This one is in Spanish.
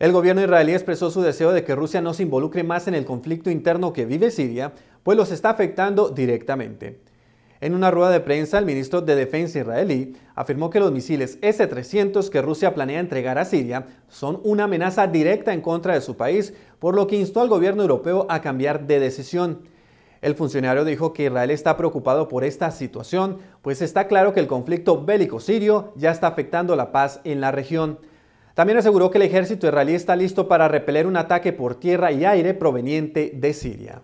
El gobierno israelí expresó su deseo de que Rusia no se involucre más en el conflicto interno que vive Siria, pues los está afectando directamente. En una rueda de prensa, el ministro de Defensa israelí afirmó que los misiles S-300 que Rusia planea entregar a Siria son una amenaza directa en contra de su país, por lo que instó al gobierno europeo a cambiar de decisión. El funcionario dijo que Israel está preocupado por esta situación, pues está claro que el conflicto bélico sirio ya está afectando la paz en la región. También aseguró que el ejército israelí está listo para repeler un ataque por tierra y aire proveniente de Siria.